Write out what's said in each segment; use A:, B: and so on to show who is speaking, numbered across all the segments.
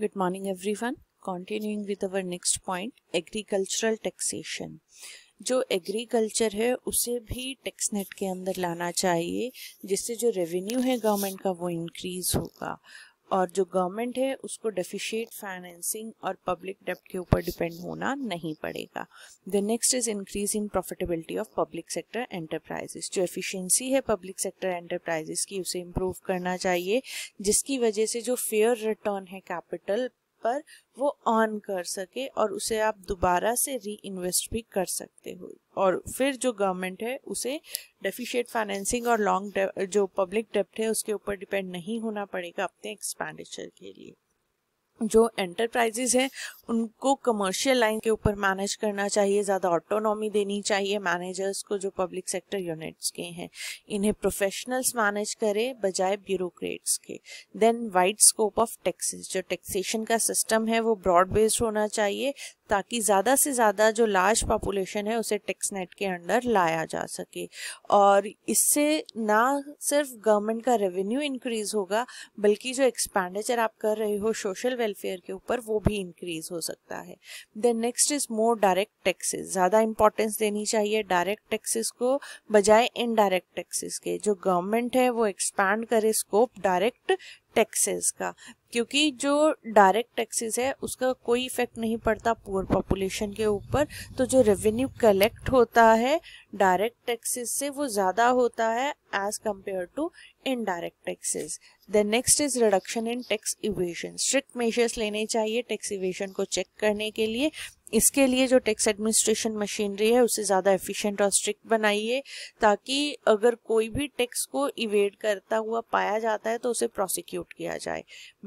A: good morning everyone continuing with our next point agricultural taxation जो agriculture है उसे भी टैक्स नेट के अंदर लाना चाहिए जिससे जो रेवेन्यू है गवर्नमेंट का वो इंक्रीज होगा और जो गवर्नमेंट है उसको डेफिशिएट फाइनेंसिंग और पब्लिक डेप्ट के ऊपर डिपेंड होना नहीं पड़ेगा the next is increase in profitability of public sector enterprises जो एफिशिएंसी है पब्लिक सेक्टर एंटरप्राइजेस की उसे इम्प्रूव करना चाहिए जिसकी वजह से जो फेयर रिटर्न है कैपिटल पर वो ऑन कर सके और उसे आप दोबारा से री इन्वेस्ट भी कर सकते हो और फिर जो गवर्नमेंट है उसे डेफिशिएट फाइनेंसिंग और लॉन्ग जो पब्लिक डेप्ट है उसके ऊपर डिपेंड नहीं होना पड़ेगा अपने एक्सपेंडिचर के लिए जो एंटरप्राइजेज हैं उनको कमर्शियल लाइन के ऊपर मैनेज करना चाहिए ज़्यादा ऑटोनॉमी देनी चाहिए मैनेजर्स को जो पब्लिक सेक्टर यूनिट्स के हैं इन्हें प्रोफेशनल्स मैनेज करें बजाय ब्यूरोक्रेट्स के then wide scope of taxes जो टैक्सेशन का सिस्टम है वो ब्रॉड बेस्ड होना चाहिए ताकि ज़्यादा से ज़्यादा जो लार्ज पॉपुलेशन है उसे टैक्स नेट के अंडर लाया जा सके और इससे ना सिर्फ गवर्नमेंट का रेवेन्यू इंक्रीज होगा बल्कि जो एक्सपेंडिचर आप कर रहे हो सोशल वेलफेयर के ऊपर वो भी इंक्रीज हो सकता है then next is more direct taxes ज़्यादा इंपॉर्टेंस देनी चाहिए डायरेक्ट टैक्सेस को बजाय इनडायरेक्ट टैक्सेस के जो गवर्नमेंट है वो एक्सपैंड करे स्कोप डायरेक्ट टैक्सेस का क्योंकि जो डायरेक्ट टैक्सेस है उसका कोई इफेक्ट नहीं पड़ता पुअर पॉपुलेशन के ऊपर तो जो रेवेन्यू कलेक्ट होता है डायरेक्ट टैक्सेस से वो ज़्यादा होता है as compare to indirect taxes the next is reduction in tax evasion strict measures लेने चाहिए टैक्स इवेशन को चेक करने के लिए इसके लिए जो टैक्स एडमिनिस्ट्रेशन मशीनरी है उसे ज़्यादा एफिशिएंट और स्ट्रिक्ट बनाइए ताकि अगर कोई भी टैक्स को इवेड करता हुआ पाया जाता है तो उसे प्रोसिक्यूट किया जाए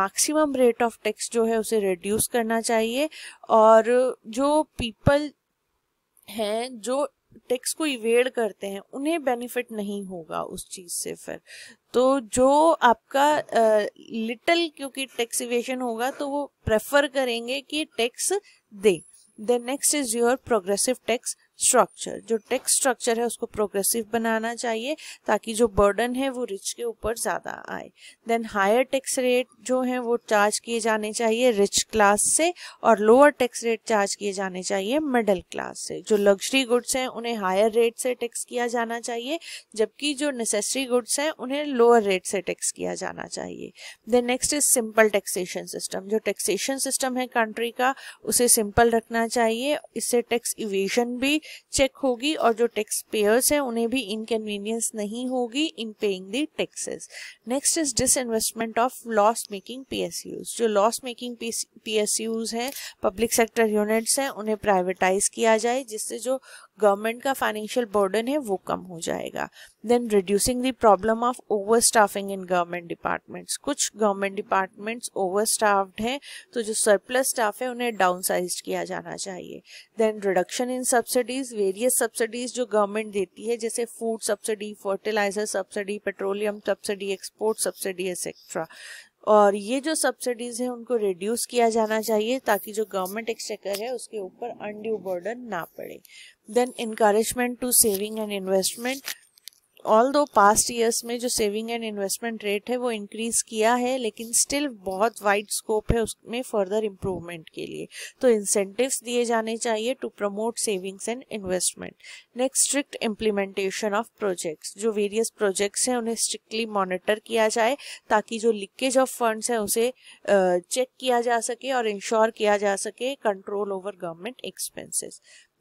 A: मैक्सिमम रेट ऑफ टैक्स जो है उसे रिड्यूस करना चाहिए और जो पीपल हैं जो टैक्स को इवेड करते हैं उन्हें बेनिफिट नहीं होगा उस चीज़ से फिर तो जो आपका लिटिल क्योंकि टैक्स इवेशन होगा तो वो प्रेफर करेंगे कि टैक्स दें Then next is your progressive text structure जो टेक्स्ट स्ट्रक्चर है उसको प्रोग्रेसिव बनाना चाहिए ताकि जो बर्डन है वो रिच के ऊपर ज़्यादा आए देन हायर टैक्स रेट जो है वो चार्ज किए जाने चाहिए रिच क्लास से और लोअर टैक्स रेट चार्ज किए जाने चाहिए मिडल क्लास से जो लग्जरी गुड्स हैं उन्हें हायर रेट से टैक्स किया जाना चाहिए जबकि जो नेसेसरी गुड्स हैं उन्हें लोअर रेट से टैक्स किया जाना चाहिए then next is simple taxation system जो टैक्सेशन सिस्टम है कंट्री का उसे सिंपल रखना चाहिए इससे टैक्स इवेशन भी चेक होगी और जो टैक्स पेयर्स हैं उन्हें भी इनकन्वीनियंस नहीं होगी in paying the taxes next is disinvestment of loss making PSUs जो लॉस मेकिंग पीएसयूज हैं पब्लिक सेक्टर यूनिट्स हैं उन्हें प्राइवेटाइज किया जाए जिससे जो गवर्नमेंट का फाइनेंशियल बर्डन है वो कम हो जाएगा then reducing the problem of over staffing in government departments कुछ गवर्नमेंट डिपार्टमेंट्स ओवर स्टाफ्ड हैं तो जो सरप्लस स्टाफ है उन्हें डाउन किया जाना चाहिए then reduction in subsidies various subsidies जो गवर्नमेंट देती है जैसे food subsidy fertiliser subsidy petroleum subsidy export subsidy etcetera और ये जो सब्सिडीज है उनको रिड्यूस किया जाना चाहिए ताकि जो गवर्नमेंट एक्सचेकर है उसके ऊपर अनड्यू बर्डन ना पड़े then encouragement to saving and investment although past years में जो सेविंग एंड इन्वेस्टमेंट रेट है वो इंक्रीज किया है लेकिन स्टिल बहुत वाइड स्कोप है उसमें फर्दर इम्प्रूवमेंट के लिए तो इंसेंटिव्स दिए जाने चाहिए to promote savings and investment next strict implementation of projects जो वेरियस प्रोजेक्ट्स हैं उन्हें स्ट्रिक्टली मॉनिटर किया जाए ताकि जो लीकेज ऑफ फंड्स है उसे चेक किया जा सके और इंश्योर किया जा सके control over government expenses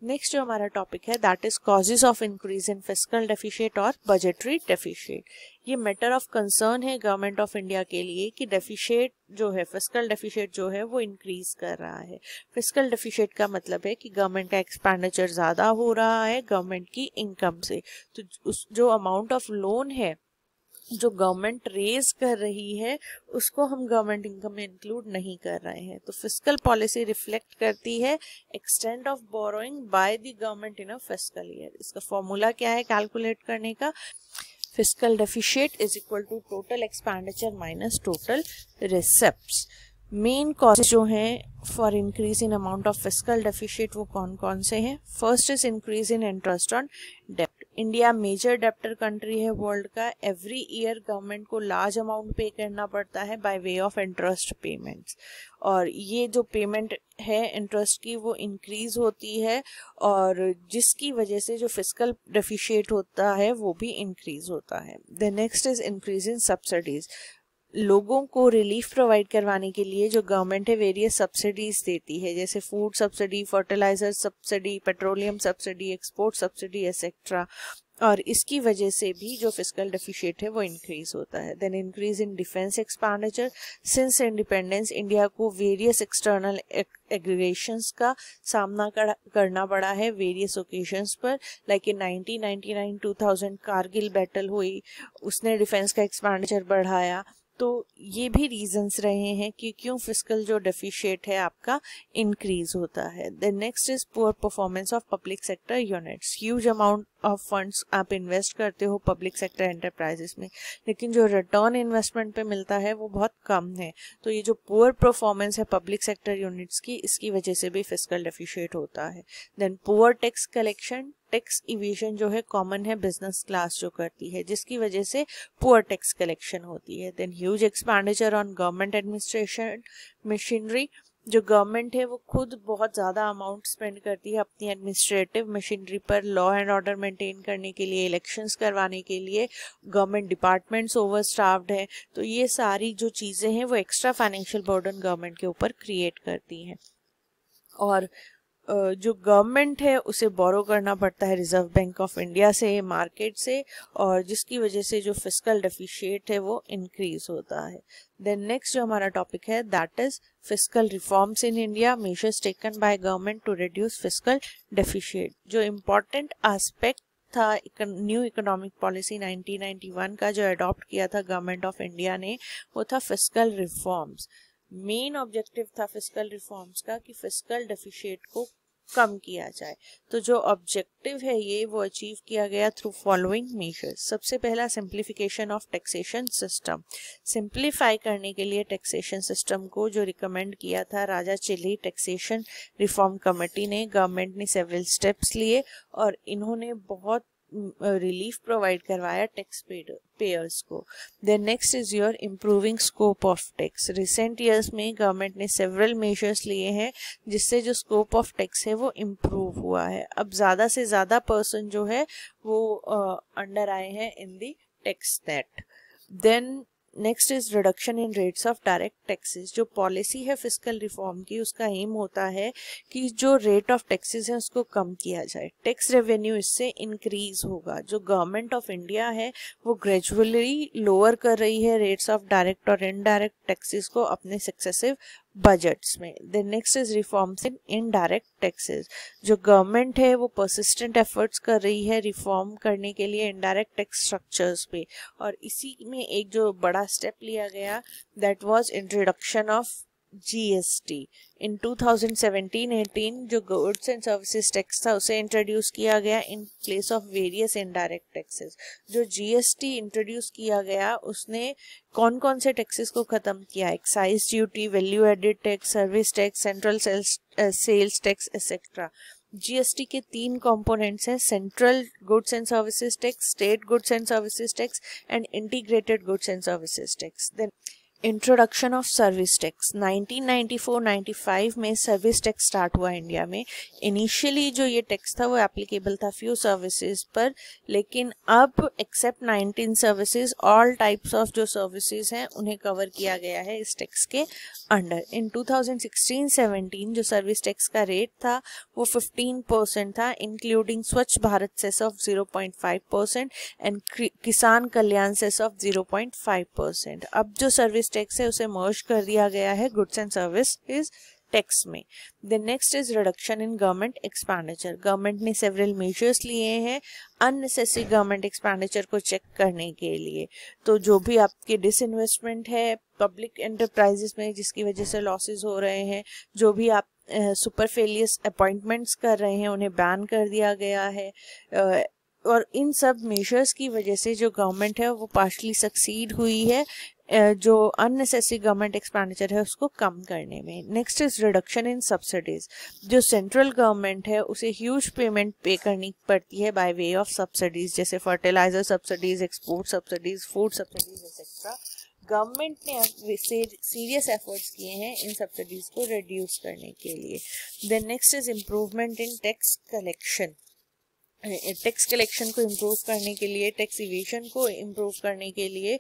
A: next जो हमारा टॉपिक है that is causes of increase in fiscal deficit और बजटरी डेफिशिएट ये मैटर ऑफ कंसर्न है गवर्नमेंट ऑफ इंडिया के लिए कि डेफिशिएट जो है फिजिकल डेफिशिएट जो है वो इंक्रीज कर रहा है फिजिकल डेफिशिएट का मतलब है कि गवर्नमेंट का एक्सपेंडिचर ज़्यादा हो रहा है गवर्नमेंट की इनकम से तो उस जो अमाउंट ऑफ लोन है जो गवर्नमेंट रेज कर रही है उसको हम गवर्नमेंट इनकम में इंक्लूड नहीं कर रहे हैं तो फिजिकल पॉलिसी रिफ्लेक्ट करती है extent of borrowing by the government in a fiscal year इसका फॉर्मूला क्या है कैलकुलेट करने का fiscal deficit is equal to total expenditure minus total receipt main cause जो हैं for increase in amount of fiscal deficit वो कौन कौन से हैं first is increase in interest on डेप्ट इंडिया मेजर डेप्टर कंट्री है वर्ल्ड का एवरी ईयर गवर्नमेंट को लार्ज अमाउंट पे करना पड़ता है by way of interest payments और ये जो पेमेंट है इंटरेस्ट की वो इंक्रीज होती है और जिसकी वजह से जो फिजिकल डेफिशिएट होता है वो भी इंक्रीज होता है the next is increase in subsidies लोगों को रिलीफ प्रोवाइड करवाने के लिए जो गवर्नमेंट है वेरियस सब्सिडीज देती है जैसे food subsidy fertiliser subsidy petroleum subsidy export subsidy etcetera और इसकी वजह से भी जो फिजिकल डेफिशिएट है वो इंक्रीज होता है then increase in defence expenditure since independence India को वेरियस एक्सटर्नल एग्रीगेशंस का सामना करना पड़ा है वेरियस ओकेजन पर लाइक इन 1999 2000 कारगिल बैटल हुई उसने डिफेंस का एक्सपेंडिचर बढ़ाया तो ये भी रीजंस रहे हैं कि क्यों फिजिकल जो डेफिशिएट है आपका इंक्रीज होता है the next is poor performance of public sector units huge amount of funds आप इन्वेस्ट करते हो पब्लिक सेक्टर एंटरप्राइजेस में लेकिन जो रिटर्न इन्वेस्टमेंट पे मिलता है वो बहुत कम है तो ये जो पुअर परफॉर्मेंस है पब्लिक सेक्टर यूनिट्स की इसकी वजह से भी फिजिकल डेफिशिएट होता है then poor tax collection tax evasion जो है कॉमन है बिजनेस क्लास जो करती है जिसकी वजह से पुअर टैक्स कलेक्शन होती है then huge expenditure on government administration machinery जो गवर्नमेंट है वो खुद बहुत ज़्यादा अमाउंट स्पेंड करती है अपनी एडमिनिस्ट्रेटिव मशीनरी पर लॉ एंड ऑर्डर मेंटेन करने के लिए इलेक्शंस करवाने के लिए गवर्नमेंट डिपार्टमेंट्स ओवर स्टाफ्ड हैं तो ये सारी जो चीज़ें हैं वो एक्स्ट्रा फाइनेंशियल बर्डन गवर्नमेंट के ऊपर क्रिएट करती हैं और जो गवर्नमेंट है उसे बोरो करना पड़ता है रिजर्व बैंक ऑफ इंडिया से मार्केट से और जिसकी वजह से जो फिजिकल डेफिशिएट है वो इंक्रीज होता है देन नेक्स्ट जो हमारा टॉपिक है that is fiscal reforms in India measures taken by government to reduce fiscal deficit जो इम्पोर्टेंट आस्पेक्ट था न्यू इकोनॉमिक पॉलिसी 1991 का जो अडॉप्ट किया था गवर्नमेंट ऑफ इंडिया ने वो था फिजिकल रिफॉर्म्स मेन ऑब्जेक्टिव था फिजिकल रिफॉर्म्स का कि फिजिकल डेफिशिएट को कम किया जाए तो जो ऑब्जेक्टिव है ये वो अचीव किया गया थ्रू फॉलोइंग मेजर्स सबसे पहला simplification of taxation system simplify करने के लिए टैक्सेशन सिस्टम को जो रिकमेंड किया था Raja Chelliah taxation reform committee ने गवर्नमेंट ने सेवरल स्टेप्स लिए और इन्होंने बहुत रिलीफ प्रोवाइड करवाया टैक्स पेयर्स को then next is your improving scope of tax recent years में गवर्नमेंट ने सेवरल मेजर्स लिए हैं जिससे जो स्कोप ऑफ टैक्स है वो इम्प्रूव हुआ है अब ज़्यादा से ज़्यादा पर्सन जो है वो अंडर uh, आए हैं in the tax then next is reduction in rates of direct taxes जो पॉलिसी है फिजिकल रिफॉर्म की उसका एम होता है कि जो रेट ऑफ टैक्सेस है उसको कम किया जाए टैक्स रेवेन्यू इससे इंक्रीज होगा जो गवर्नमेंट ऑफ इंडिया है वो ग्रेजुअली लोअर कर रही है रेट्स ऑफ डायरेक्ट और इनडायरेक्ट टैक्सेस को अपने सक्सेसिव बजट्स में then next is reforms in indirect taxes जो गवर्नमेंट है वो परसिस्टेंट एफर्ट्स कर रही है रिफॉर्म करने के लिए इनडायरेक्ट टैक्स स्ट्रक्चर्स पे और इसी में एक जो बड़ा स्टेप लिया गया that was introduction of GST in 2017-18 जो गुड्स एंड सर्विसेज टैक्स था उसे इंट्रोड्यूस किया गया in place of various indirect taxes जो जीएसटी इंट्रोड्यूस किया गया उसने कौन कौन से टैक्सेस को ख़त्म किया excise duty value added tax service tax central sales tax etcetera GST के तीन कंपोनेंट्स हैं central goods and services tax state goods and services tax and integrated goods and services tax then introduction of service tax 1994-95 में service tax start हुआ India में initially जो ये tax था वो एप्लीकेबल था फ्यू सर्विसेज पर लेकिन अब except 19 services all types of जो सर्विसेज हैं उन्हें कवर किया गया है इस टैक्स के अंडर इन 2016-17 जो सर्विस टैक्स का रेट था वो 15 परसेंट था including Swachh Bharat cess of zero percent and Kisan Kalyan cess of zero percent अब जो सर्विस टैक्स है उसे मर्ज कर दिया गया है goods and service is tax में the next is reduction in government expenditure government ने सेवरल मेजर्स लिए हैं अननेसेसरी गवर्नमेंट एक्सपेंडिचर को चेक करने के लिए तो जो भी आपके डिसइन्वेस्टमेंट है पब्लिक एंटरप्राइजेस में जिसकी वजह से लॉसेस हो रहे हैं जो भी आप सुपर फेलियस अपॉइंटमेंट्स कर रहे हैं उन्हें बैन कर दिया गया है uh, और इन सब मेजर्स की वजह से जो गवर्नमेंट है वो पार्शली सक्सीड हुई है जो अननेसेसरी गवर्नमेंट एक्सपेंडिचर है उसको कम करने में next is reduction in subsidies जो सेंट्रल गवर्नमेंट है उसे ह्यूज पेमेंट पे करनी पड़ती है बाय वे ऑफ सब्सिडीज जैसे fertiliser subsidies export subsidies food subsidies etcetera government ने सीरियस एफर्ट्स किए हैं इन सब्सिडीज को रिड्यूस करने के लिए then next is improvement in tax collection tax collection को इम्प्रूव करने के लिए टैक्स इवेशन को इम्प्रूव करने के लिए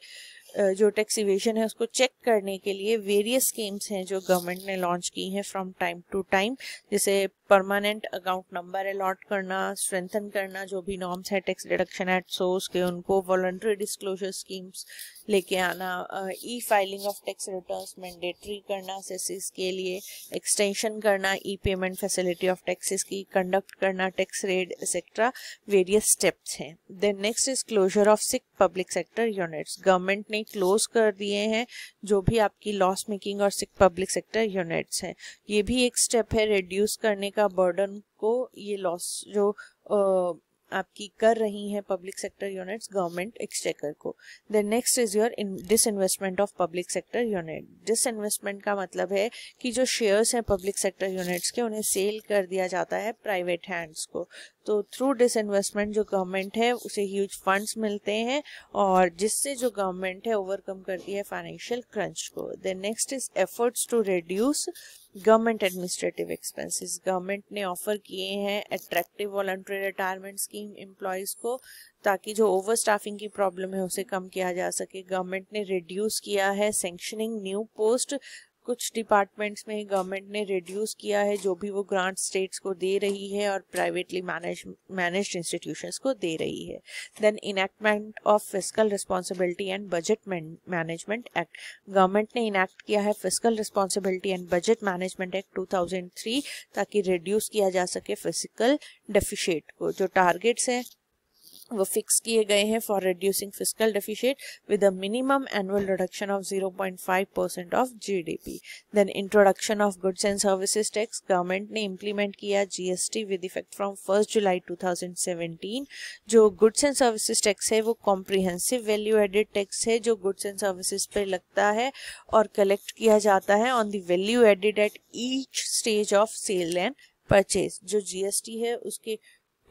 A: जो टैक्स इवेशन है उसको चेक करने के लिए वेरियस स्कीम्स हैं जो गवर्नमेंट ने लॉन्च की हैं फ्रॉम टाइम टू टाइम जैसे परमानेंट अकाउंट नंबर अलॉट करना स्ट्रेंथन करना जो भी नॉर्म्स है टैक्स डिडक्शन एट सोर्स के उनको वॉलंट्री डिस्क्लोजर स्कीम्स लेके आना e filing of tax returns mandatory करना सेसिस के लिए एक्सटेंशन करना e payment facility of taxes की कंडक्ट करना tax rate etcetera various steps हैं then next is closure of sick public sector units government ने क्लोज कर दिए हैं जो भी आपकी लॉस मेकिंग और सिक पब्लिक सेक्टर यूनिट्स हैं ये भी एक स्टेप है रिड्यूस करने का बर्डन को ये लॉस जो आ, आपकी कर रही हैं public sector units government exchequer को then next is your investment of public sector unit investment का मतलब है कि जो शेयर्स हैं पब्लिक सेक्टर यूनिट्स के उन्हें सेल कर दिया जाता है प्राइवेट हैंड्स को तो थ्रू डिस इन्वेस्टमेंट जो गवर्नमेंट है उसे ह्यूज फंड्स मिलते हैं और जिससे जो गवर्नमेंट है ओवरकम करती है फाइनेंशियल क्रंच को then next is efforts to reduce government administrative expenses government ने ऑफर किए हैं attractive voluntary retirement scheme employees को ताकि जो ओवर स्टाफिंग की प्रॉब्लम है उसे कम किया जा सके गवर्नमेंट ने रिड्यूस किया है सेंक्शनिंग न्यू पोस्ट कुछ डिपार्टमेंट्स में गवर्नमेंट ने रिड्यूस किया है जो भी वो ग्रांट स्टेट्स को दे रही है और प्राइवेटली मैनेज मैनेज्ड इंस्टीट्यूशंस को दे रही है then enactment of fiscal responsibility and budget management act government ने इनैक्ट किया है fiscal responsibility and budget management act to ताकि रिड्यूस किया जा सके फिजिकल डेफिशिएट को जो टारगेट्स हैं वो फिक्स किए गए हैं for reducing fiscal deficit with a minimum annual reduction of 0.5 percent of GDP then introduction of goods and services tax government ने इंप्लीमेंट किया GST with effect from first July 2017 जो गुड्स एंड सर्विसेज टैक्स है वो comprehensive value added tax है जो goods and services पर लगता है और कलेक्ट किया जाता है on the value added at each stage of sale and purchase जो जीएसटी है उसके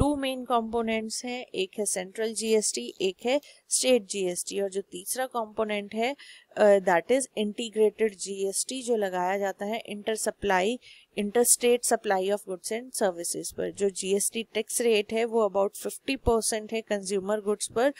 A: टू मेन कंपोनेंट्स हैं एक है सेंट्रल जीएसटी एक है स्टेट जीएसटी और जो तीसरा कंपोनेंट है दैट इज इंटीग्रेटेड जीएसटी जो लगाया जाता है inter supply inter state supply of goods and services पर जो जीएसटी टैक्स रेट है वो अबाउट फिफ्टी परसेंट है कंज्यूमर गुड्स पर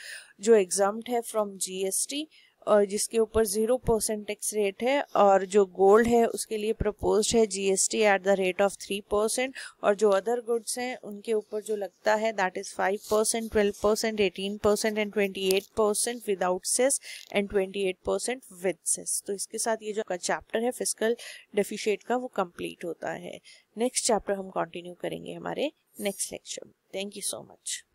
A: जो एग्जाम है फ्रॉम जीएसटी और जिसके ऊपर ज़ीरो परसेंट टैक्स रेट है और जो गोल्ड है उसके लिए प्रपोज है GST at the rate of three percent और जो अदर गुड्स हैं उनके ऊपर जो लगता है that is five percent twelve percent eighteen percent and twenty eight percent without cess and twenty eight percent with cess तो इसके साथ ये जो आपका चैप्टर है फिजिकल डेफिशिएट का वो कम्प्लीट होता है नेक्स्ट चैप्टर हम कंटिन्यू करेंगे हमारे नेक्स्ट लेक्चर में थैंक यू सो मच